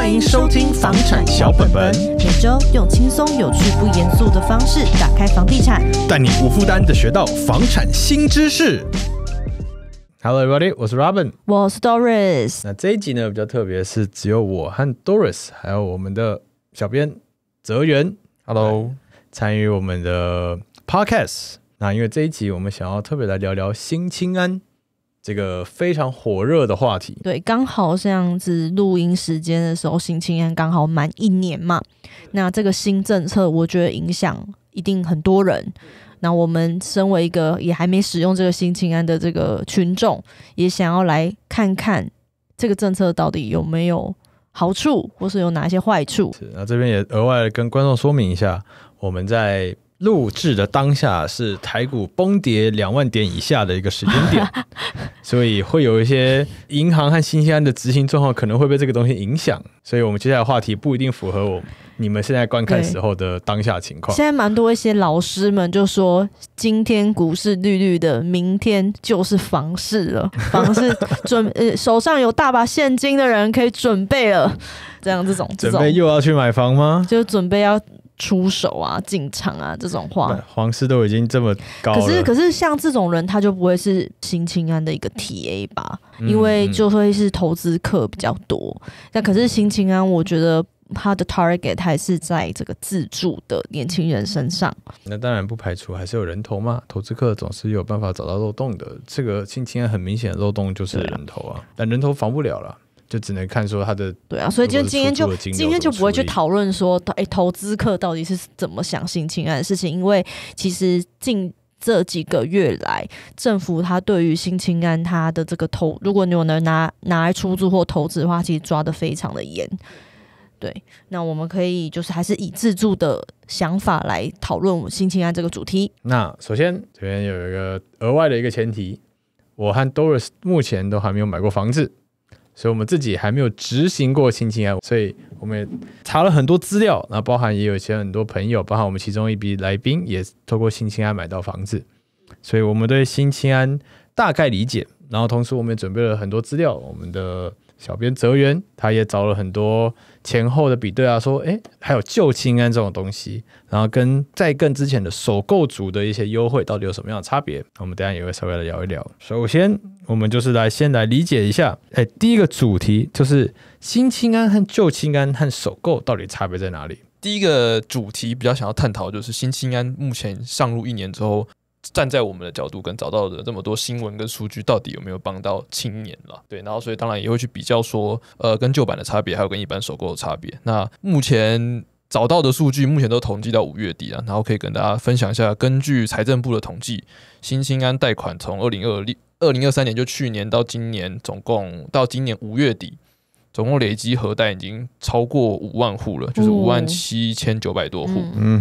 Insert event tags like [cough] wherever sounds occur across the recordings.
欢迎收听《房产小本本》，每周用轻松、有趣、不严肃的方式打开房地产，带你无负担的学到房产新知识。Hello, everybody，我是 Robin，我是 Doris。那这一集呢比较特别，是只有我和 Doris，还有我们的小编泽源，Hello，参与我们的 Podcast。那因为这一集我们想要特别来聊聊新青安。这个非常火热的话题，对，刚好这样子录音时间的时候，新青年刚好满一年嘛。那这个新政策，我觉得影响一定很多人。那我们身为一个也还没使用这个新青安的这个群众，也想要来看看这个政策到底有没有好处，或是有哪些坏处。是，那这边也额外跟观众说明一下，我们在。录制的当下是台股崩跌两万点以下的一个时间点，[laughs] 所以会有一些银行和新西安的执行状况可能会被这个东西影响，所以我们接下来话题不一定符合我你们现在观看时候的当下情况。现在蛮多一些老师们就说，今天股市绿绿的，明天就是房市了，[laughs] 房市准呃手上有大把现金的人可以准备了，这样这种准备又要去买房吗？就准备要。出手啊，进场啊，这种话，黄室都已经这么高。可是，可是像这种人，他就不会是新青安的一个 T A 吧？因为就会是投资客比较多。那可是新青安，我觉得他的 target 还是在这个自助的年轻人身上。那当然不排除还是有人头嘛，投资客总是有办法找到漏洞的。这个新青安很明显漏洞就是人头啊，但人头防不了了。就只能看说他的对啊，所以今今天就今天就不会去讨论说，哎，投资客到底是怎么想性侵案的事情，因为其实近这几个月来，政府他对于性侵案他的这个投，如果你有能拿拿来出租或投资的话，其实抓的非常的严。对，那我们可以就是还是以自助的想法来讨论我们性侵案这个主题。那首先这边有一个额外的一个前提，我和 Doris 目前都还没有买过房子。所以，我们自己还没有执行过新青安，所以我们也查了很多资料，然后包含也有一些很多朋友，包含我们其中一批来宾也透过新青安买到房子，所以我们对新青安大概理解，然后同时我们也准备了很多资料，我们的。小编泽源，他也找了很多前后的比对啊，说，哎，还有旧青安这种东西，然后跟再更之前的首购组的一些优惠，到底有什么样的差别？我们等下也会稍微来聊一聊。首先，我们就是来先来理解一下，哎，第一个主题就是新青安和旧青安和首购到底差别在哪里？第一个主题比较想要探讨，就是新青安目前上路一年之后。站在我们的角度跟找到的这么多新闻跟数据，到底有没有帮到青年了？对，然后所以当然也会去比较说，呃，跟旧版的差别，还有跟一般首购的差别。那目前找到的数据，目前都统计到五月底了，然后可以跟大家分享一下。根据财政部的统计，新兴安贷款从二零二六二零二三年就去年到今年，总共到今年五月底。总共累积核弹已经超过五万户了，就是五万七千九百多户，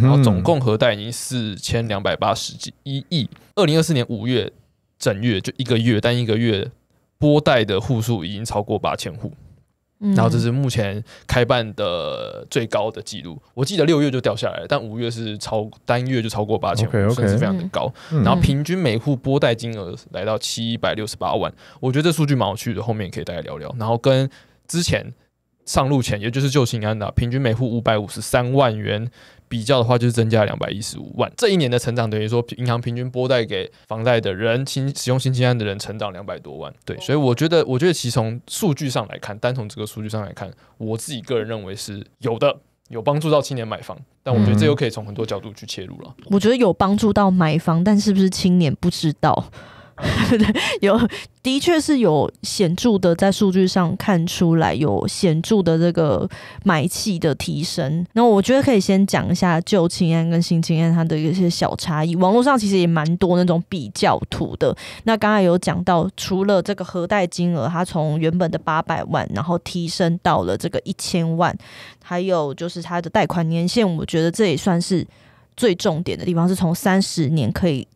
然后总共核弹已经四千两百八十一亿。二零二四年五月整月就一个月，单一个月拨贷的户数已经超过八千户，然后这是目前开办的最高的记录。我记得六月就掉下来，但五月是超单月就超过八千户，甚至非常的高。然后平均每户拨贷金额来到七百六十八万，我觉得这数据蛮有趣的，后面可以大家聊聊。然后跟之前上路前，也就是旧新安的，平均每户五百五十三万元，比较的话就是增加两百一十五万。这一年的成长等于说，银行平均拨贷给房贷的人，新使用新新安的人成长两百多万。对，所以我觉得，我觉得其实从数据上来看，单从这个数据上来看，我自己个人认为是有的，有帮助到青年买房。但我觉得这又可以从很多角度去切入了。我觉得有帮助到买房，但是不是青年不知道。[laughs] 有，的确是有显著的在数据上看出来有显著的这个买气的提升。那我觉得可以先讲一下旧青烟跟新青烟它的一些小差异。网络上其实也蛮多那种比较图的。那刚才有讲到，除了这个核贷金额，它从原本的八百万，然后提升到了这个一千万，还有就是它的贷款年限，我觉得这也算是最重点的地方，是从三十年可以。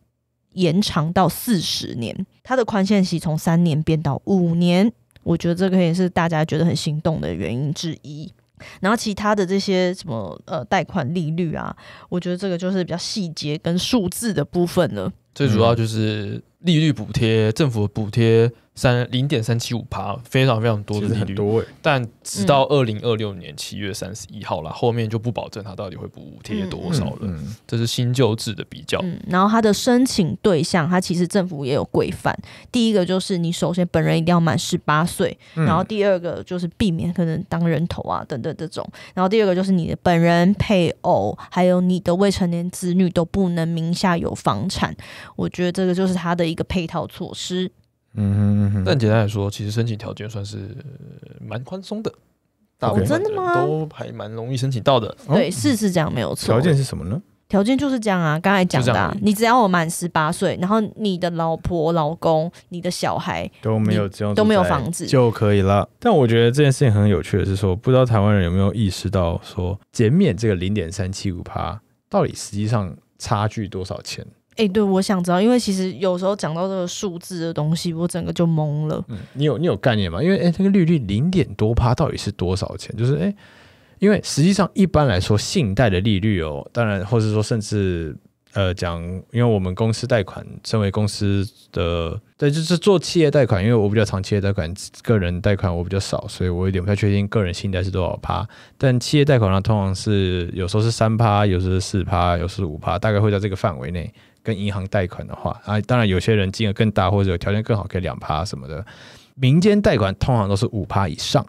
延长到四十年，它的宽限期从三年变到五年，我觉得这个也是大家觉得很心动的原因之一。然后其他的这些什么呃贷款利率啊，我觉得这个就是比较细节跟数字的部分了。最主要就是利率补贴，政府补贴。三零点三七五趴，非常非常多，很多。但直到二零二六年七月三十一号了，后面就不保证他到底会补贴多少了。嗯，这是新旧制的比较。嗯，然后他的申请对象，他其实政府也有规范。第一个就是你首先本人一定要满十八岁，然后第二个就是避免可能当人头啊等等这种。然后第二个就是你的本人、配偶还有你的未成年子女都不能名下有房产。我觉得这个就是他的一个配套措施。嗯哼，但简单来说，其实申请条件算是蛮宽松的，哦，真的吗？都还蛮容易申请到的。对，是是这样，没有错。条件是什么呢？条件就是这样啊，刚才讲的，你只要我满十八岁，然后你的老婆、老公、你的小孩都没有都没有房子就可以了。但我觉得这件事情很有趣的是说，不知道台湾人有没有意识到说，减免这个零点三七五趴，到底实际上差距多少钱？哎，对，我想知道，因为其实有时候讲到这个数字的东西，我整个就懵了。嗯，你有你有概念吗？因为哎，那个利率零点多趴到底是多少钱？就是哎，因为实际上一般来说，信贷的利率哦，当然或者说甚至呃，讲，因为我们公司贷款，身为公司的对，就是做企业贷款，因为我比较长期的贷款，个人贷款我比较少，所以我有点不太确定个人信贷是多少趴。但企业贷款呢，通常是有时候是三趴，有时候是四趴，有时候五趴，大概会在这个范围内。跟银行贷款的话，啊，当然有些人金额更大，或者有条件更好，给两趴什么的。民间贷款通常都是五趴以上，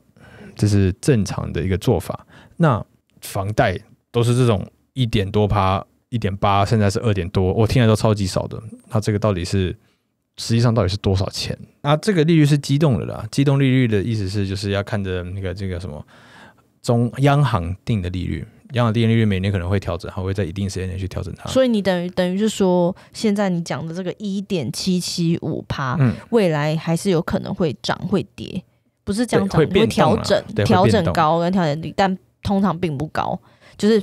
这是正常的一个做法。那房贷都是这种一点多趴，一点八，现在是二点多，我听来都超级少的。那这个到底是实际上到底是多少钱？那这个利率是机动的啦，机动利率的意思是就是要看着那个这个什么中央行定的利率。央行定利率每年可能会调整，它会在一定时间内去调整它。所以你等于等于是说，现在你讲的这个一点七七五嗯，未来还是有可能会涨会跌，不是讲涨，会调整，调整高跟调整低，但通常并不高，就是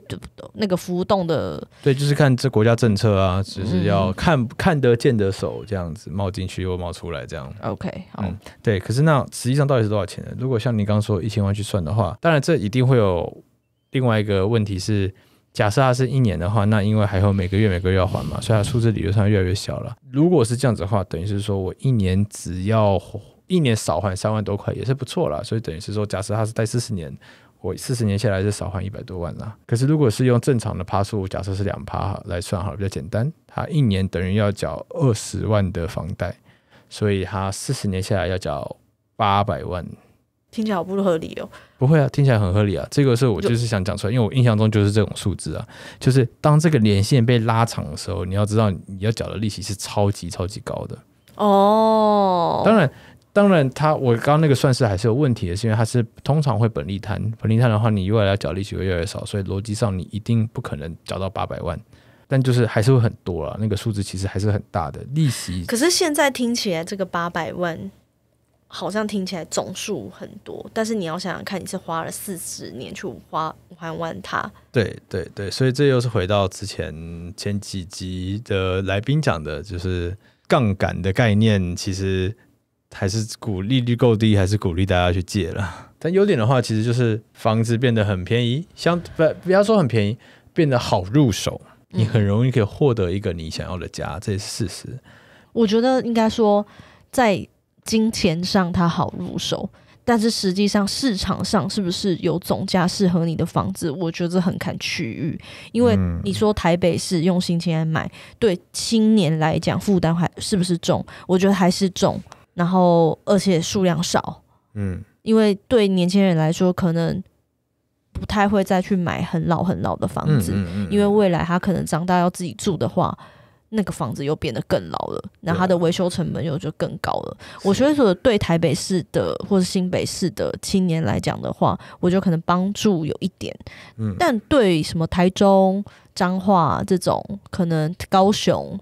那个浮动的。对，就是看这国家政策啊，就是要看看得见的手这样子，冒进去又冒出来这样。OK，好。对，可是那实际上到底是多少钱呢？如果像你刚说一千万去算的话，当然这一定会有。另外一个问题是，假设它是一年的话，那因为还有每个月每个月要还嘛，所以它数字理论上越来越小了。如果是这样子的话，等于是说我一年只要一年少还三万多块也是不错了。所以等于是说，假设它是贷四十年，我四十年下来是少还一百多万啦。可是如果是用正常的趴数，假设是两趴来算，好了比较简单，它一年等于要缴二十万的房贷，所以它四十年下来要缴八百万。听起来好不合理哦！不会啊，听起来很合理啊。这个是我就是想讲出来，因为我印象中就是这种数字啊，就是当这个连线被拉长的时候，你要知道你要缴的利息是超级超级高的哦。当然，当然，他我刚刚那个算式还是有问题的，是因为它是通常会本利摊，本利摊的话，你越来越缴利息会越来越少，所以逻辑上你一定不可能缴到八百万，但就是还是会很多啊。那个数字其实还是很大的利息。可是现在听起来这个八百万。好像听起来总数很多，但是你要想想看，你是花了四十年去花还完它。对对对，所以这又是回到之前前几集的来宾讲的，就是杠杆的概念，其实还是鼓利率够低，还是鼓励大家去借了。[laughs] 但优点的话，其实就是房子变得很便宜，相不不要说很便宜，变得好入手，你很容易可以获得一个你想要的家，这是事实。我觉得应该说在。金钱上它好入手，但是实际上市场上是不是有总价适合你的房子？我觉得很看区域，因为你说台北市用新钱来买，对青年来讲负担还是不是重？我觉得还是重，然后而且数量少，嗯，因为对年轻人来说可能不太会再去买很老很老的房子，因为未来他可能长大要自己住的话。那个房子又变得更老了，那它的维修成本又就更高了。我觉得说对台北市的或者新北市的青年来讲的话，我觉得可能帮助有一点，嗯，但对什么台中、彰化这种可能高雄，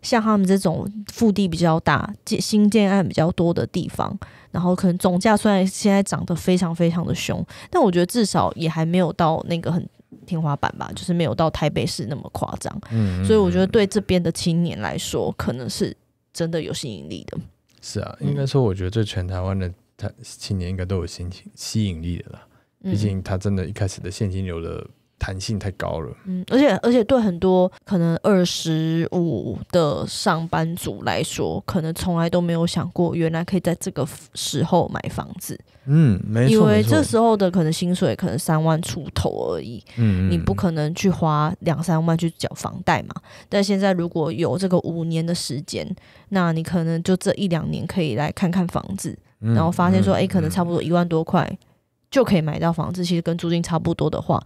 像他们这种腹地比较大、建新建案比较多的地方，然后可能总价虽然现在涨得非常非常的凶，但我觉得至少也还没有到那个很。天花板吧，就是没有到台北市那么夸张，嗯，所以我觉得对这边的青年来说，可能是真的有吸引力的。是啊，应该说，我觉得这全台湾的他青年应该都有吸情吸引力的啦，毕竟他真的一开始的现金流的弹性太高了，嗯，而且而且对很多可能二十五的上班族来说，可能从来都没有想过，原来可以在这个时候买房子。嗯，没错，因为这时候的可能薪水可能三万出头而已，嗯，你不可能去花两三万去缴房贷嘛。但现在如果有这个五年的时间，那你可能就这一两年可以来看看房子，然后发现说，哎，可能差不多一万多块就可以买到房子，其实跟租金差不多的话，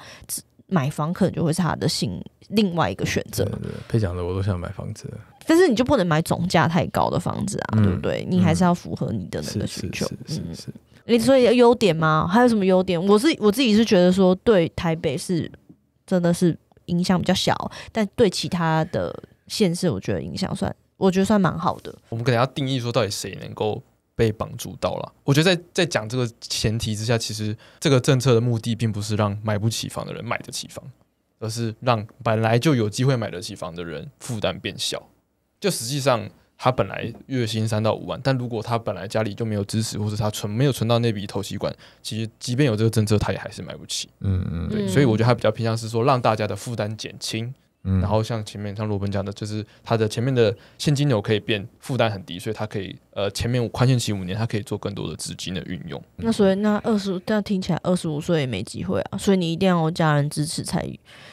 买房可能就会是他的新另外一个选择。对对，配讲的我都想买房子，但是你就不能买总价太高的房子啊，对不对？你还是要符合你的那个需求，嗯。你说优点吗？还有什么优点？我是我自己是觉得说，对台北是真的是影响比较小，但对其他的县市，我觉得影响算，我觉得算蛮好的。我们可能要定义说，到底谁能够被绑住到了？我觉得在在讲这个前提之下，其实这个政策的目的并不是让买不起房的人买得起房，而是让本来就有机会买得起房的人负担变小。就实际上。他本来月薪三到五万，但如果他本来家里就没有支持，或者他存没有存到那笔投期款，其实即便有这个政策，他也还是买不起。嗯嗯，对，所以我觉得他比较偏向是说让大家的负担减轻。嗯，然后像前面像罗本讲的，就是他的前面的现金流可以变负担很低，所以他可以呃前面宽限期五年，他可以做更多的资金的运用。那所以那二十但听起来二十五岁也没机会啊，所以你一定要家人支持才。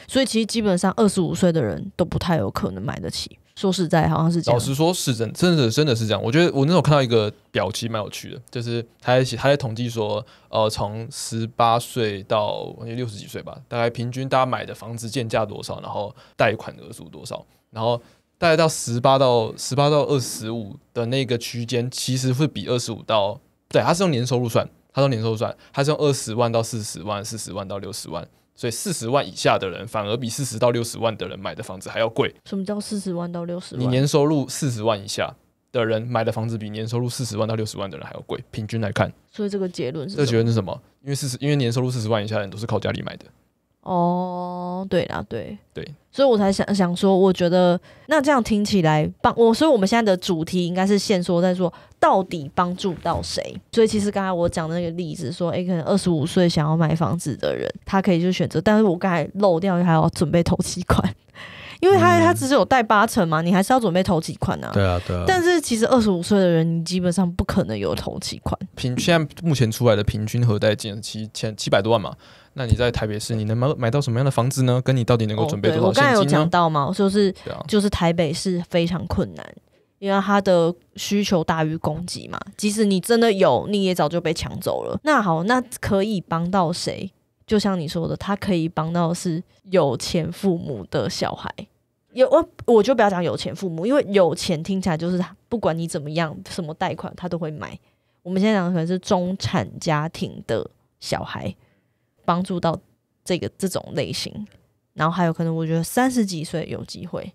所以其实基本上二十五岁的人都不太有可能买得起。说实在，好像是。老实说是真，真的真的是这样。我觉得我那时候看到一个表，其实蛮有趣的，就是他在起，他在统计说，呃，从十八岁到六十几岁吧，大概平均大家买的房子建价多少，然后贷款额数多少，然后大概到十八到十八到二十五的那个区间，其实会比二十五到对，他是用年收入算，他用年收入算，他是用二十万到四十万，四十万到六十万。所以四十万以下的人，反而比四十到六十万的人买的房子还要贵。什么叫四十万到六十？你年收入四十万以下的人买的房子，比年收入四十万到六十万的人还要贵，平均来看。所以这个结论是？这个结论是什么？因为四十，因为年收入四十万以下的人都是靠家里买的。哦，对啦，对对，所以我才想想说，我觉得那这样听起来帮我，所以我们现在的主题应该是线说在说到底帮助到谁。所以其实刚才我讲的那个例子，说哎，可能二十五岁想要买房子的人，他可以就选择，但是我刚才漏掉还要准备头期款。因为他他只是有贷八成嘛，你还是要准备投几款呢？对啊，对啊。但是其实二十五岁的人，你基本上不可能有投几款。平现在目前出来的平均核贷金七其千七百多万嘛。那你在台北市，你能买买到什么样的房子呢？跟你到底能够准备多少现金我刚才有讲到吗？就是啊，就是台北市非常困难，因为它的需求大于供给嘛。即使你真的有，你也早就被抢走了。那好，那可以帮到谁？就像你说的，他可以帮到是有钱父母的小孩。有我，我就不要讲有钱父母，因为有钱听起来就是不管你怎么样，什么贷款他都会买。我们现在讲的可能是中产家庭的小孩，帮助到这个这种类型。然后还有可能，我觉得三十几岁有机会，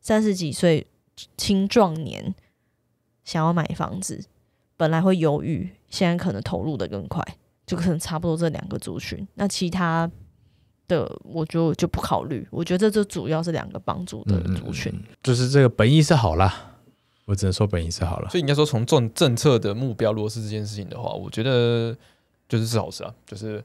三十几岁青壮年想要买房子，本来会犹豫，现在可能投入的更快，就可能差不多这两个族群。那其他。这我就就不考虑，我觉得这主要是两个帮助的族群，就是这个本意是好啦，我只能说本意是好了，所以应该说从政政策的目标如果是这件事情的话，我觉得就是是好事啊，就是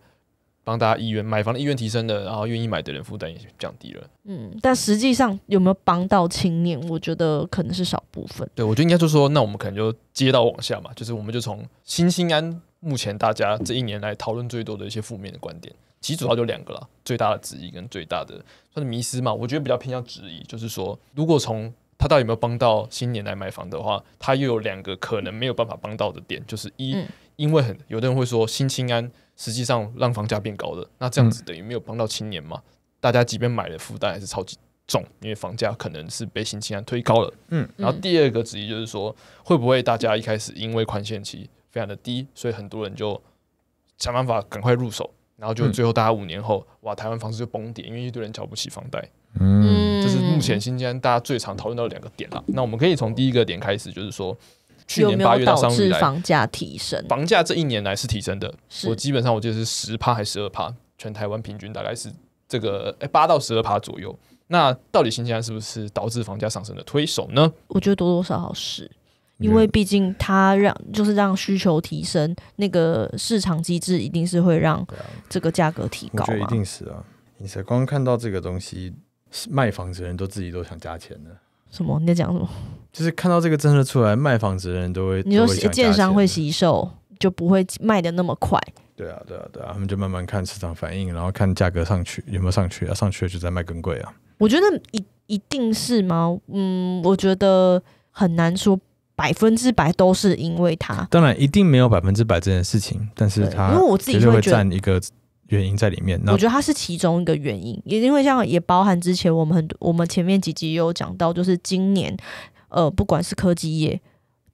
帮大家意愿买房的意愿提升了，然后愿意买的人负担也降低了，嗯，但实际上有没有帮到青年，我觉得可能是少部分，对我觉得应该就是说，那我们可能就接到往下嘛，就是我们就从新兴安目前大家这一年来讨论最多的一些负面的观点。其实主要就两个了，最大的质疑跟最大的算的迷失嘛，我觉得比较偏向质疑，就是说，如果从他到底有没有帮到新年来买房的话，他又有两个可能没有办法帮到的点，就是一，因为很有的人会说新青安实际上让房价变高的，那这样子等于没有帮到青年嘛，大家即便买了负担还是超级重，因为房价可能是被新青安推高了，嗯，然后第二个质疑就是说，会不会大家一开始因为宽限期非常的低，所以很多人就想办法赶快入手。然后就最后大家五年后，哇，台湾房子就崩跌，因为一堆人缴不起房贷。嗯，这是目前新疆大家最常讨论到的两个点啦。那我们可以从第一个点开始，就是说去年八月到上个月，房价提升，房价这一年来是提升的。我基本上我得是十趴还是十二趴，全台湾平均大概是这个哎八到十二趴左右。那到底新疆是不是导致房价上升的推手呢？我觉得多多少少是。因为毕竟它让就是让需求提升，那个市场机制一定是会让这个价格提高嘛。我觉得一定是啊！你才光看到这个东西，卖房子的人都自己都想加钱的。什么？你在讲什么？[laughs] 就是看到这个政策出来，卖房子的人都会你说一建商会吸售，就不会卖的那么快。对啊，对啊，对啊，他们就慢慢看市场反应，然后看价格上去有没有上去，要上去了就在卖更贵啊。我觉得一一定是吗？嗯，我觉得很难说。百分之百都是因为他，当然一定没有百分之百这件事情，但是他己对会占一个原因在里面。我觉得它是其中一个原因，也因为像也包含之前我们很我们前面几集也有讲到，就是今年呃，不管是科技业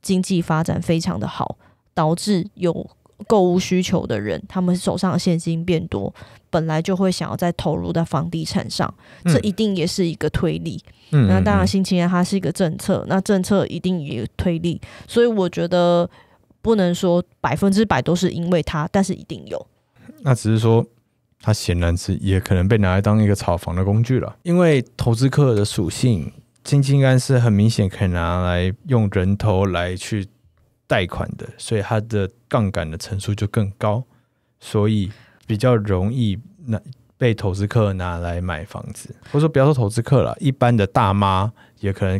经济发展非常的好，导致有购物需求的人，他们手上的现金变多。本来就会想要再投入到房地产上，这一定也是一个推力。那当然，新青年它是一个政策，那政策一定也有推力，所以我觉得不能说百分之百都是因为它，但是一定有。那只是说，它显然是也可能被拿来当一个炒房的工具了，因为投资客的属性，新青年是很明显可以拿来用人头来去贷款的，所以它的杠杆的成数就更高，所以。比较容易那被投资客拿来买房子，或者说不要说投资客了，一般的大妈也可能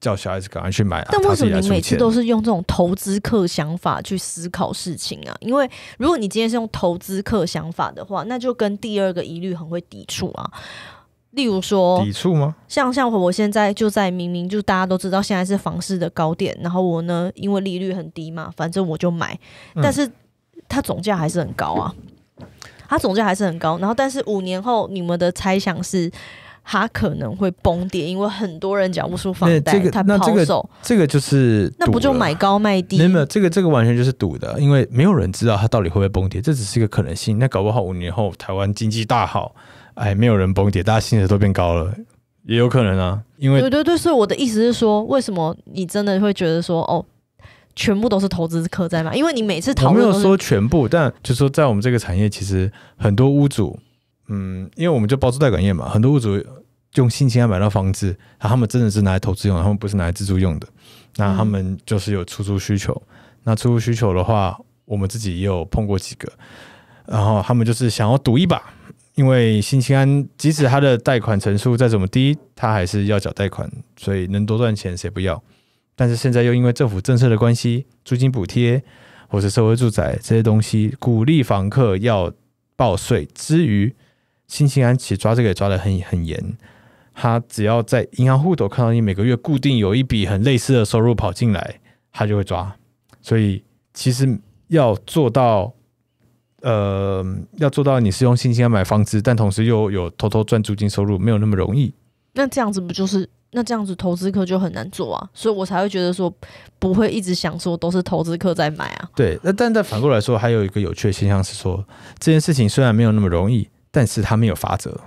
叫小孩子赶快去买。但为什么你每次都是用这种投资客想法去思考事情啊？因为如果你今天是用投资客想法的话，那就跟第二个疑虑很会抵触啊。例如说抵触吗？像像我现在就在明明就大家都知道现在是房市的高点，然后我呢因为利率很低嘛，反正我就买，但是它总价还是很高啊。它总价还是很高，然后但是五年后你们的猜想是它可能会崩跌，因为很多人缴不出房贷，它抛售，这个就是那不就买高卖低？没有这个，这个完全就是赌的，因为没有人知道它到底会不会崩跌，这只是一个可能性。那搞不好五年后台湾经济大好，哎，没有人崩跌，大家薪资都变高了，也有可能啊。因为对对对，所以我的意思是说，为什么你真的会觉得说哦？全部都是投资客在嘛？因为你每次投，没有说全部，但就是说，在我们这个产业，其实很多屋主，嗯，因为我们就包租贷款业嘛，很多屋主用新青安买到房子，他们真的是拿来投资用，他们不是拿来自住用的。那他们就是有出租需求。那出租需求的话，我们自己也有碰过几个，然后他们就是想要赌一把，因为新青安即使他的贷款成数再怎么低，他还是要缴贷款，所以能多赚钱谁不要？但是现在又因为政府政策的关系，租金补贴或者社会住宅这些东西，鼓励房客要报税。至于新兴安，其实抓这个也抓的很很严。他只要在银行户头看到你每个月固定有一笔很类似的收入跑进来，他就会抓。所以其实要做到，呃，要做到你是用新兴安买房子，但同时又有偷偷赚租金收入，没有那么容易。那这样子不就是？那这样子投资客就很难做啊，所以我才会觉得说不会一直想说都是投资客在买啊。对，那但再反过来说，还有一个有趣的现象是说，这件事情虽然没有那么容易，但是它没有法则，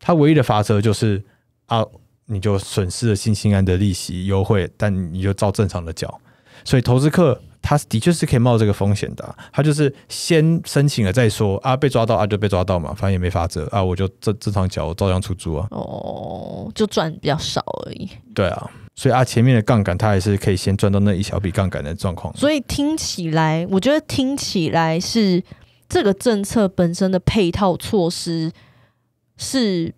它唯一的法则就是啊，你就损失了新兴安的利息优惠，但你就照正常的缴。所以投资客。他的确是可以冒这个风险的，他就是先申请了再说啊，被抓到啊就被抓到嘛，反正也没法折啊，我就正正常缴，照样出租啊。哦，就赚比较少而已。对啊，所以啊，前面的杠杆他还是可以先赚到那一小笔杠杆的状况。所以听起来，我觉得听起来是这个政策本身的配套措施是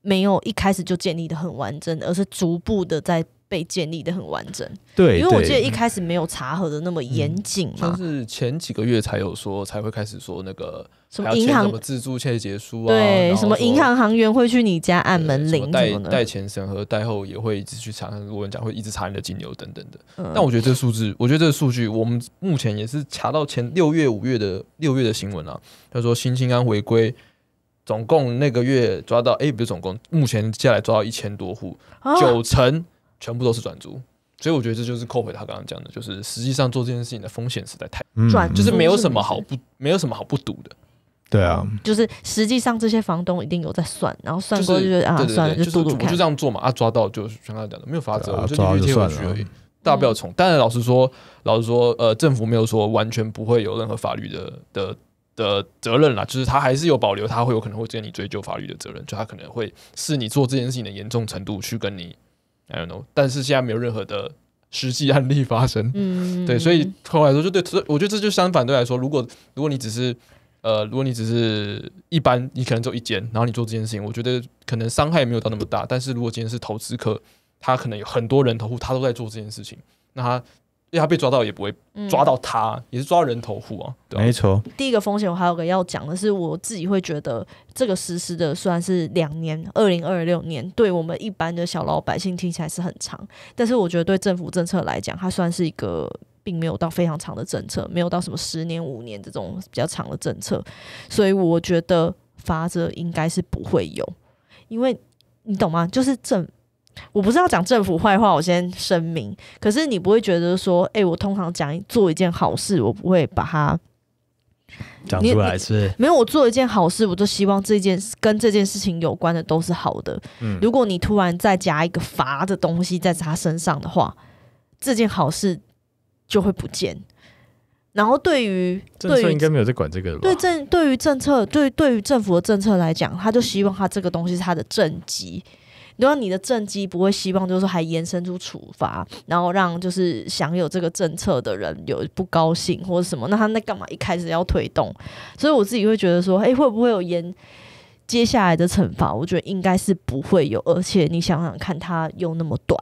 没有一开始就建立的很完整，而是逐步的在。被建立的很完整，对，因为我记得一开始没有查核的那么严谨嘛，就是前几个月才有说才会开始说那个什么银行什么自助签结书啊，对，什么银行行员会去你家按门铃什代前审核代后也会一直去查，如果人讲会一直查你的金流等等的。但我觉得这个数字，我觉得这个数据，我们目前也是查到前六月五月的六月的新闻啊，他说新青安回归，总共那个月抓到哎，比如总共目前下来抓到一千多户，九成。全部都是转租，所以我觉得这就是扣回他刚刚讲的，就是实际上做这件事情的风险实在太转，就是没有什么好不没有什么好不赌的。对啊，就是实际上这些房东一定有在算，然后算过就觉得啊算了，就赌赌看。就这样做嘛，啊抓到就像他讲的没有罚责，就解决税回去而已。大家不要从，当然老实说，老实说，呃，政府没有说完全不会有任何法律的的的责任啦，就是他还是有保留，他会有可能会跟你追究法律的责任，就他可能会视你做这件事情的严重程度去跟你。I don't know，但是现在没有任何的实际案例发生。嗯，对，所以后来说就对，我觉得这就相反对来说，如果如果你只是呃，如果你只是一般，你可能做一间，然后你做这件事情，我觉得可能伤害没有到那么大。但是如果今天是投资客，他可能有很多人投户，他都在做这件事情，那他。因为他被抓到也不会抓到他，也是抓人头户啊。没错，第一个风险我还有个要讲的是，我自己会觉得这个实施的虽然是两年，二零二六年，对我们一般的小老百姓听起来是很长，但是我觉得对政府政策来讲，它算是一个并没有到非常长的政策，没有到什么十年、五年这种比较长的政策，所以我觉得罚则应该是不会有，因为你懂吗？就是政。我不是要讲政府坏话，我先声明。可是你不会觉得说，哎，我通常讲做一件好事，我不会把它讲出来是？没有，我做一件好事，我就希望这件跟这件事情有关的都是好的。嗯，如果你突然再加一个罚的东西在他身上的话，这件好事就会不见。然后对于政策应该没有在管这个对政对于政策对对于政府的政策来讲，他就希望他这个东西是他的政绩。你说你的政绩不会希望，就是说还延伸出处罚，然后让就是享有这个政策的人有不高兴或者什么？那他那干嘛一开始要推动？所以我自己会觉得说，哎，会不会有延接下来的惩罚？我觉得应该是不会有，而且你想想看，它又那么短，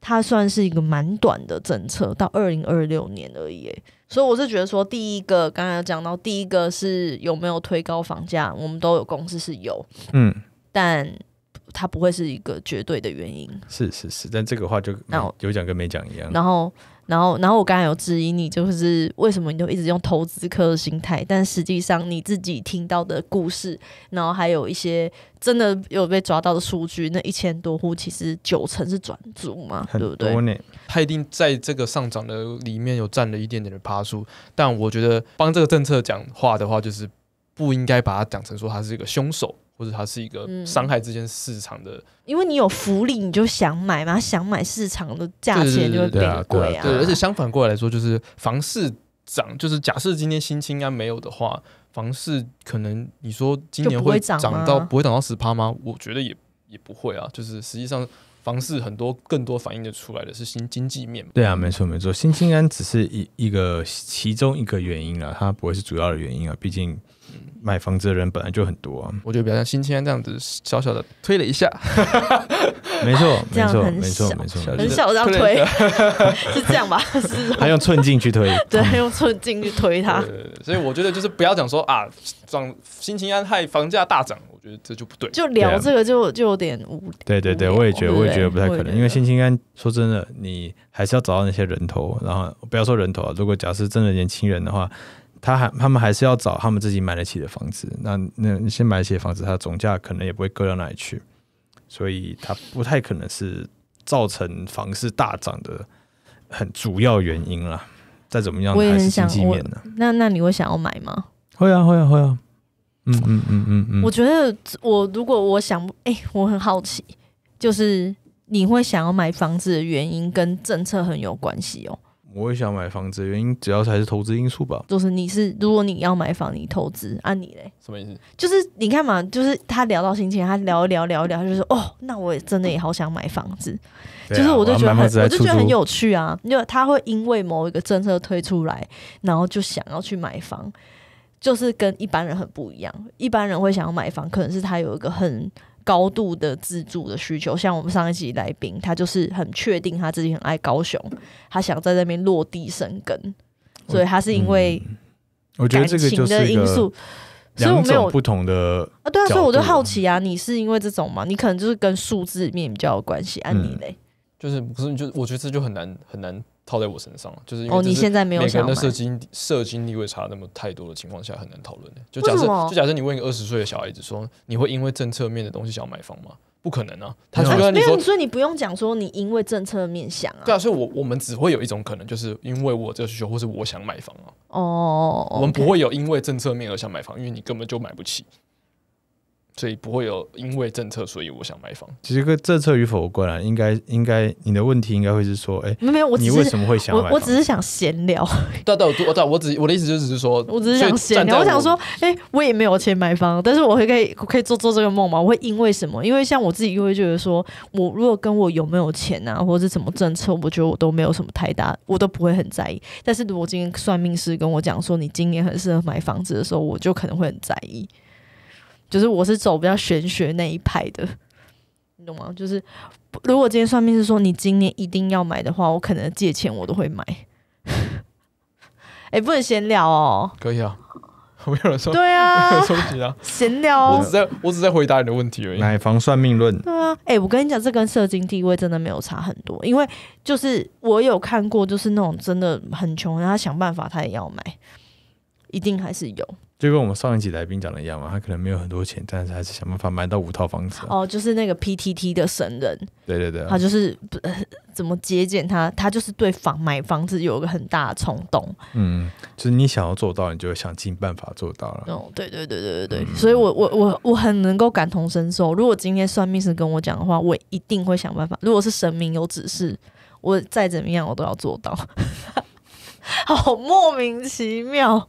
它算是一个蛮短的政策，到二零二六年而已。所以我是觉得说，第一个刚才讲到第一个是有没有推高房价，我们都有共识是有，嗯，但。它不会是一个绝对的原因，是是是，但这个话就有讲跟没讲一样。然后，然后，然后我刚才有质疑你，就是为什么你就一直用投资客的心态？但实际上你自己听到的故事，然后还有一些真的有被抓到的数据，那一千多户其实九成是转租嘛，对不对？他一定在这个上涨的里面有占了一点点的爬数，但我觉得帮这个政策讲话的话，就是不应该把它讲成说它是一个凶手。或者它是一个伤害这件市场的，因为你有福利，你就想买嘛，想买市场的价钱就会变贵啊。对，而且相反过来来说，就是房市涨，就是假设今天新清安没有的话，房市可能你说今年会涨到不会涨到十趴吗？我觉得也也不会啊。就是实际上房市很多更多反映的出来的是新经济面。对啊，没错没错，新青安只是一一个其中一个原因了，它不会是主要的原因啊，毕竟。买房子的人本来就很多，我觉得比较像新清安这样子小小的推了一下，没错，[laughs] 没错，没错，没错，很小这样推，[laughs] [laughs] 是这样吧？是还用寸劲去推？对，用寸劲去推他。所以我觉得就是不要讲说啊，涨新清安害房价大涨，我觉得这就不对。就聊这个就就有点无理。对对对，我也觉得，我也觉得不太可能，因为新清安说真的，你还是要找到那些人头，然后不要说人头，如果假设真的年轻人的话。他还他们还是要找他们自己买得起的房子，那那你先买得起房子，它总价可能也不会割到哪里去，所以它不太可能是造成房市大涨的很主要原因啦。再怎么样，我也很想问的。那那你会想要买吗？会啊会啊会啊！嗯嗯嗯嗯嗯。我觉得我如果我想，哎，我很好奇，就是你会想要买房子的原因跟政策很有关系哦。我也想买房子原因，主要还是投资因素吧。就是你是，如果你要买房，你投资啊，你嘞？什么意思？就是你看嘛，就是他聊到心情，他聊聊聊聊，就是哦，那我也真的也好想买房子。就是我就觉得，很，我就觉得很有趣啊。就他会因为某一个政策推出来，然后就想要去买房，就是跟一般人很不一样。一般人会想要买房，可能是他有一个很。高度的自助的需求，像我们上一集来宾，他就是很确定他自己很爱高雄，他想在那边落地生根，所以他是因为我觉得这个就是因素，没有不同的啊，对啊，所以我就好奇啊，你是因为这种嘛？你可能就是跟数字面比较有关系，安妮嘞，就是不是？就我觉得这就很难很难。套在我身上，就是因为你每个人的社计社经地位差那么太多的情况下很难讨论的。就假设，就假设你问一个二十岁的小孩子说：“你会因为政策面的东西想买房吗？”不可能啊，他觉得你说，所以你不用讲说你因为政策面想啊。对啊，所以我我们只会有一种可能，就是因为我这个需求，或是我想买房啊。哦，我们不会有因为政策面而想买房，因为你根本就买不起。所以不会有因为政策，所以我想买房。其实个政策与否固然应该，应该你的问题应该会是说，哎，没有，我你为什么会想买？我只是想闲聊。对对，我对我只我的意思就只是说，我只是想闲聊。我想说，哎，我也没有钱买房，但是我会可以可以做做这个梦吗？我会因为什么？因为像我自己就会觉得说，我如果跟我有没有钱啊，或者是什么政策，我觉得我都没有什么太大，我都不会很在意。但是如果今天算命师跟我讲说你今年很适合买房子的时候，我就可能会很在意。就是我是走比较玄学那一派的，你懂吗？就是如果今天算命是说你今年一定要买的话，我可能借钱我都会买。[laughs] 哎，不能闲聊哦。可以啊，[laughs] 没有人说。对啊，没有啊。闲聊。我只在，我只在回答你的问题而已。买房算命论。对啊，哎，我跟你讲，这跟社经地位真的没有差很多，因为就是我有看过，就是那种真的很穷，他想办法他也要买，一定还是有。就跟我们上一集来宾讲的一样嘛，他可能没有很多钱，但是还是想办法买到五套房子。哦，就是那个 PTT 的神人。对对对。他就是 [laughs] 怎么节俭，他他就是对房买房子有一个很大的冲动。嗯，就是你想要做到，你就会想尽办法做到了。哦，对对对对对对，所以我我我我很能够感同身受。如果今天算命师跟我讲的话，我一定会想办法。如果是神明有指示，我再怎么样我都要做到。[laughs] 好莫名其妙。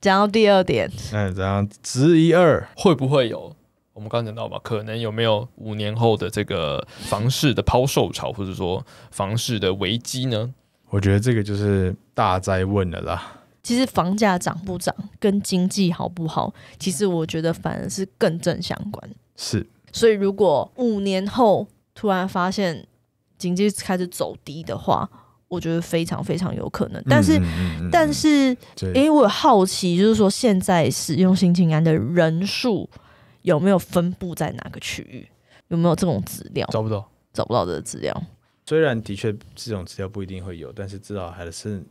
讲到第二点，嗯，怎样质疑二？会不会有我们刚讲到吧？可能有没有五年后的这个房市的抛售潮，或者说房市的危机呢？我觉得这个就是大灾问了啦。其实房价涨不涨跟经济好不好，其实我觉得反而是更正相关。是，所以如果五年后突然发现经济开始走低的话。我觉得非常非常有可能，但是但是，因为我好奇，就是说现在使用新青年的人数有没有分布在哪个区域，有没有这种资料？找不到，找不到这个资料。虽然的确这种资料不一定会有，但是至少还是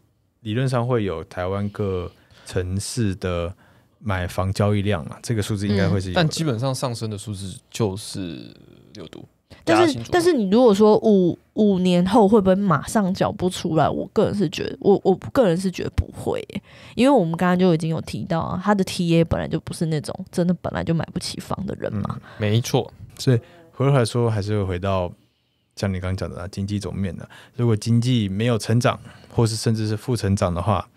理论上会有台湾各城市的买房交易量嘛，这个数字应该会是。但基本上上升的数字就是六度。但是，但是你如果说五五年后会不会马上缴不出来？我个人是觉得，我我个人是觉得不会，因为我们刚刚就已经有提到啊，他的 TA 本来就不是那种真的本来就买不起房的人嘛。没错，所以回来说还是会回到像你刚刚讲的啊，经济总面的，如果经济没有成长，或是甚至是负成长的话。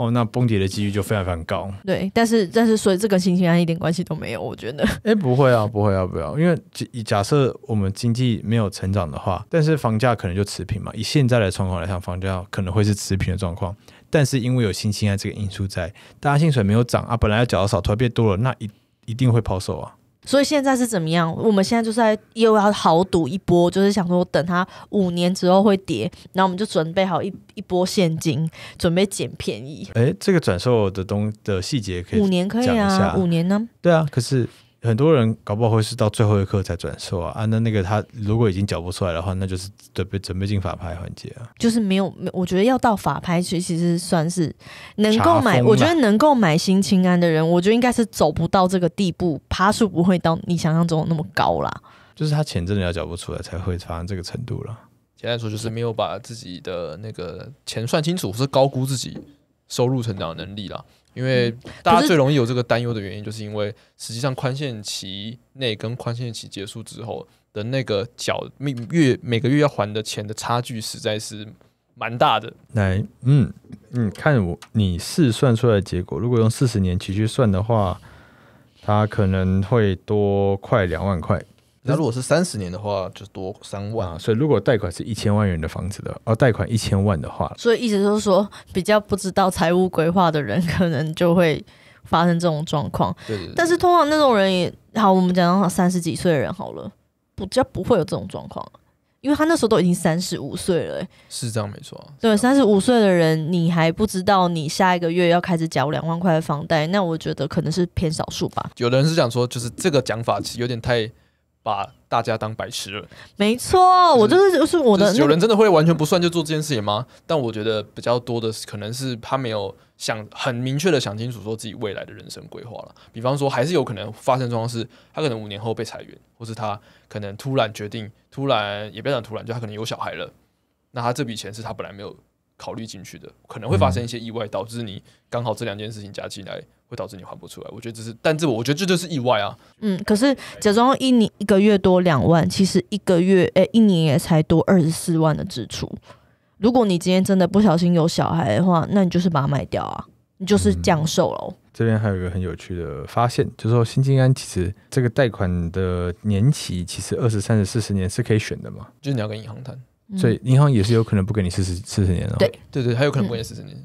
哦，那崩跌的几率就非常非常高。对，但是但是，所以这个新兴安一点关系都没有，我觉得。哎，[laughs] 不会啊，不会啊，不要，因为假设我们经济没有成长的话，但是房价可能就持平嘛。以现在的状况来讲，房价可能会是持平的状况，但是因为有新兴安这个因素在，大家薪水没有涨啊，本来要缴的少，突然变多了，那一一定会抛售啊。所以现在是怎么样？我们现在就是在又要豪赌一波，就是想说等它五年之后会跌，然后我们就准备好一一波现金，准备捡便宜。哎，这个转售的东的细节可以五年可以啊，五年呢？对啊，可是。很多人搞不好会是到最后一刻才转售啊，啊，那那个他如果已经缴不出来的话，那就是准备准备进法拍环节啊。就是没有，没，我觉得要到法拍去，其实算是能够买。我觉得能够买新青安的人，我觉得应该是走不到这个地步，爬数不会到你想象中那么高啦。就是他钱真的要缴不出来，才会发生这个程度了。简单说，就是没有把自己的那个钱算清楚，是高估自己收入成长能力了。因为大家最容易有这个担忧的原因，就是因为实际上宽限期内跟宽限期结束之后的那个缴每月每个月要还的钱的差距实在是蛮大的。来，嗯嗯，看我你试算出来的结果，如果用四十年期去算的话，它可能会多快两万块。那如果是三十年的话，就多三万啊。所以如果贷款是一千万元的房子的，而贷款一千万的话，所以意思就是说，比较不知道财务规划的人，可能就会发生这种状况。对。但是通常那种人也好，我们讲到三十几岁的人好了，比较不会有这种状况，因为他那时候都已经三十五岁了。是这样，没错啊。对，三十五岁的人，你还不知道你下一个月要开始缴两万块的房贷，那我觉得可能是偏少数吧。有的人是讲说，就是这个讲法其实有点太。把大家当白痴了，没错，我就是就是我的。有人真的会完全不算就做这件事情吗？但我觉得比较多的可能是他没有想很明确的想清楚说自己未来的人生规划了。比方说，还是有可能发生状况是，他可能五年后被裁员，或是他可能突然决定，突然也不叫突然，就他可能有小孩了，那他这笔钱是他本来没有。考虑进去的可能会发生一些意外，导致你刚好这两件事情加起来会导致你还不出来。我觉得这是，但这我觉得这就是意外啊。嗯，可是假装一年一个月多两万，其实一个月诶，一年也才多二十四万的支出。如果你今天真的不小心有小孩的话，那你就是把它卖掉啊，你就是降寿了。这边还有一个很有趣的发现，就是说新金安其实这个贷款的年期其实二十三、十四十年是可以选的嘛？就是你要跟银行谈。所以银行也是有可能不给你四十四十年的，对对对，他有可能不给你四十年，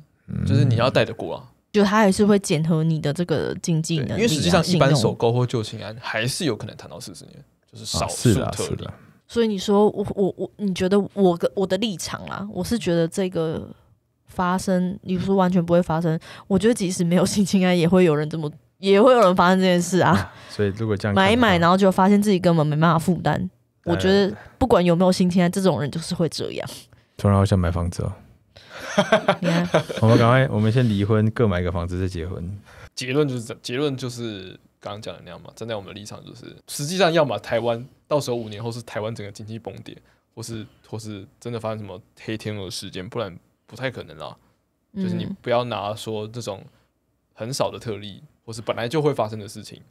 就是你要贷的过啊。就他还是会检核你的这个经济能力，因为实际上一般首购或旧情安还是有可能谈到四十年，就是少数特例。所以你说我我我，你觉得我我的立场啊，我是觉得这个发生，你说完全不会发生，我觉得即使没有性侵案，也会有人这么，也会有人发生这件事啊。所以如果这样买一买，然后就发现自己根本没办法负担。我觉得不管有没有新清安，这种人就是会这样。[laughs] 突然好想买房子哦！[laughs] 我们赶快，我们先离婚，各买一个房子再结婚。结论就是这，结论就是刚刚讲的那样嘛。站在我们的立场，就是实际上，要么台湾到时候五年后是台湾整个经济崩点，或是或是真的发生什么黑天鹅事件，不然不太可能啦。就是你不要拿说这种很少的特例，或是本来就会发生的事情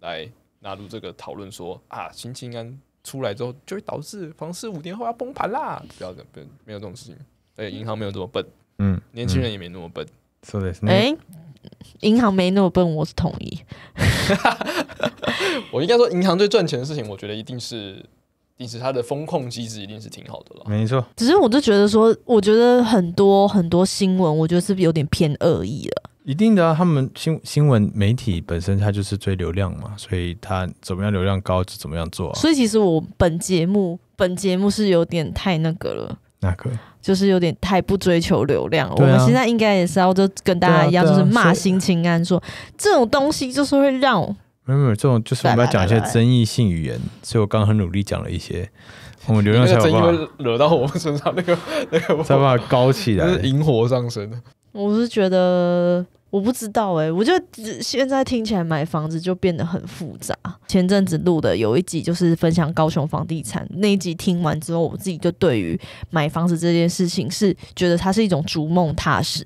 来纳入这个讨论，说啊，新青安。出来之后就会导致房市五年后要崩盘啦！不要的，不没有这种事情。哎，银行没有这么笨，嗯，年轻人也没那么笨，是的。哎，银行没那么笨，我是同意。[laughs] 我应该说，银行最赚钱的事情，我觉得一定是，一是它的风控机制一定是挺好的了。没错，只是我就觉得说，我觉得很多很多新闻，我觉得是不是有点偏恶意了。一定的，他们新新闻媒体本身它就是追流量嘛，所以它怎么样流量高就怎么样做。所以其实我本节目本节目是有点太那个了。那个？就是有点太不追求流量。我们现在应该也是要就跟大家一样，就是骂心情安说这种东西就是会让没有没有这种就是我们要讲一些争议性语言，所以我刚刚很努力讲了一些，[laughs] 我们流量才为惹到我们身上那个那个才把它高起来，是 [laughs] 引火上身的。我是觉得。我不知道哎，我就现在听起来买房子就变得很复杂。前阵子录的有一集就是分享高雄房地产，那一集听完之后，我自己就对于买房子这件事情是觉得它是一种逐梦踏实，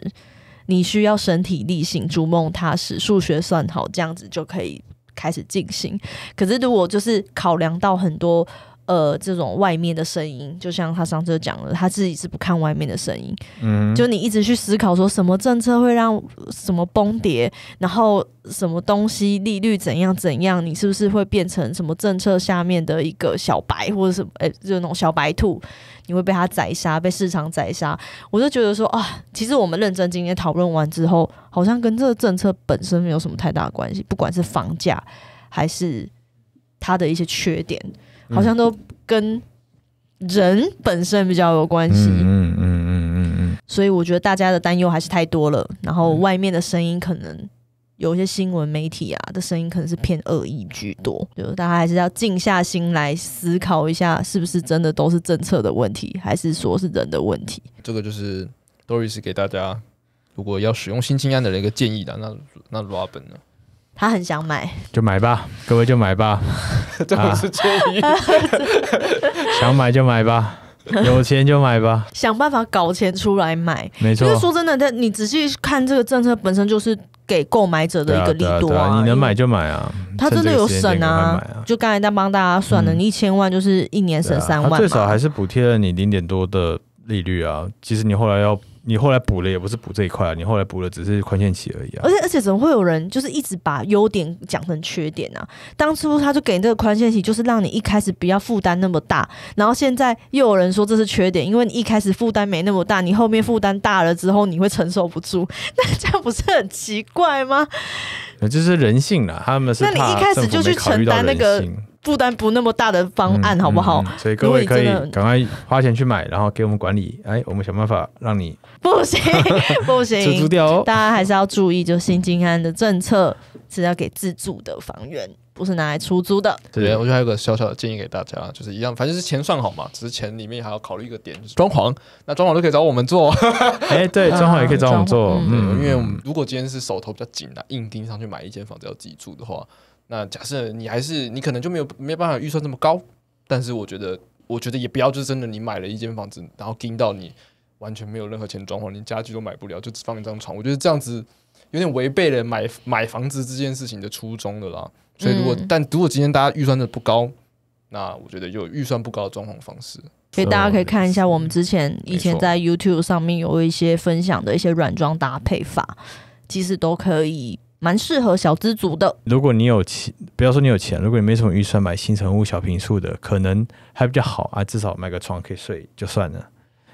你需要身体力行，逐梦踏实，数学算好，这样子就可以开始进行。可是如果就是考量到很多。呃，这种外面的声音，就像他上次讲了，他自己是不看外面的声音。嗯，就你一直去思考说什么政策会让什么崩跌，然后什么东西利率怎样怎样，你是不是会变成什么政策下面的一个小白或者什么？哎，就那种小白兔，你会被他宰杀，被市场宰杀。我就觉得说啊，其实我们认真今天讨论完之后，好像跟这个政策本身没有什么太大关系，不管是房价还是它的一些缺点。好像都跟人本身比较有关系，嗯嗯嗯嗯嗯，所以我觉得大家的担忧还是太多了。然后外面的声音可能有些新闻媒体啊的声音，可能是偏恶意居多，就大家还是要静下心来思考一下，是不是真的都是政策的问题，还是说是人的问题？这个就是 r i 是给大家如果要使用新青安的人一个建议的，那那 Robin 呢？他很想买，就买吧，各位就买吧，[laughs] 这不是建议。[laughs] 想买就买吧，有钱就买吧，想办法搞钱出来买。没错，说真的，但你仔细看这个政策本身就是给购买者的一个力度啊，你能买就买啊。他真的有省啊，就刚才在帮大家算的，你一千万就是一年省三万。最少还是补贴了你零点多的利率啊，其实你后来要。你后来补了也不是补这一块啊，你后来补了只是宽限期而已啊。而且而且怎么会有人就是一直把优点讲成缺点呢？当初他就给这个宽限期，就是让你一开始不要负担那么大，然后现在又有人说这是缺点，因为你一开始负担没那么大，你后面负担大了之后你会承受不住，[laughs] 那这样不是很奇怪吗？那就是人性了，他们是，那你一开始就去承担那个。负担不那么大的方案，好不好？所以各位可以赶快花钱去买，然后给我们管理。哎，我们想办法让你不行不行，出 [laughs] 租掉。大家还是要注意，就新金安的政策是要给自住的房源，不是拿来出租的。对，我觉得还有个小小的建议给大家，就是一样，反正是钱算好嘛，只是钱里面还要考虑一个点，就是装潢。那装潢都可以找我们做。哎，对，[laughs] 装潢也可以找我们做。嗯，因为如果今天是手头比较紧的，硬盯上去买一间房子要自己住的话。那假设你还是你可能就没有没有办法预算这么高，但是我觉得我觉得也不要就真的你买了一间房子，然后盯到你完全没有任何钱装潢，连家具都买不了，就只放一张床。我觉得这样子有点违背了买买房子这件事情的初衷的啦。所以如果但如果今天大家预算的不高，那我觉得有预算不高的装潢方式，所以大家可以看一下我们之前以前在 YouTube 上面有一些分享的一些软装搭配法，其实都可以。蛮适合小资族的。如果你有钱，不要说你有钱，如果你没什么预算买新城屋小平数的，可能还比较好啊，至少买个床可以睡就算了。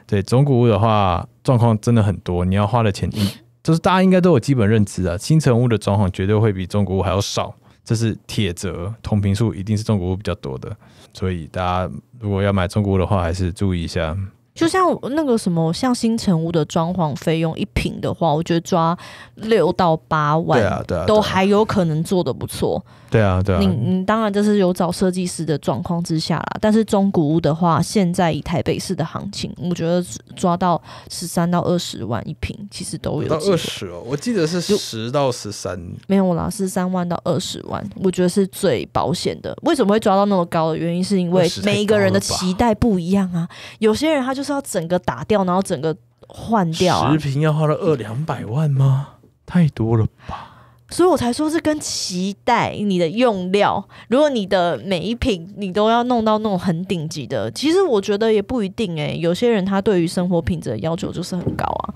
对，中古屋的话，状况真的很多，你要花的钱，[coughs] 就是大家应该都有基本认知啊。新城屋的状况绝对会比中古屋还要少，这是铁则。同平数一定是中古屋比较多的，所以大家如果要买中古的话，还是注意一下。就像那个什么，像新城屋的装潢费用一平的话，我觉得抓六到八万，对啊，对啊，都还有可能做的不错。对啊，对啊。你你当然这是有找设计师的状况之下啦。但是中古屋的话，现在以台北市的行情，我觉得抓到十三到二十万一平，其实都有。到二十哦，我记得是十到十三。没有啦，十三万到二十万，我觉得是最保险的。为什么会抓到那么高的原因，是因为每一个人的期待不一样啊。有些人他就。就是要整个打掉，然后整个换掉。十瓶要花了二两百万吗？太多了吧！所以我才说，是跟期待你的用料。如果你的每一瓶你都要弄到那种很顶级的，其实我觉得也不一定哎。有些人他对于生活品质的要求就是很高啊，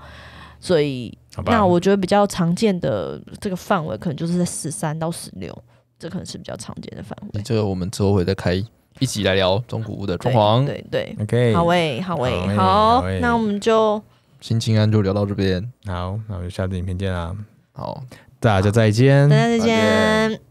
所以那我觉得比较常见的这个范围，可能就是在十三到十六，这可能是比较常见的范围。这个我们之后会再开。一起来聊中古屋的装潢。对对，OK，好喂，好喂，好。那我们就心情安，就聊到这边。好，那我们下次影片见啦。好，大家再见，大家再见。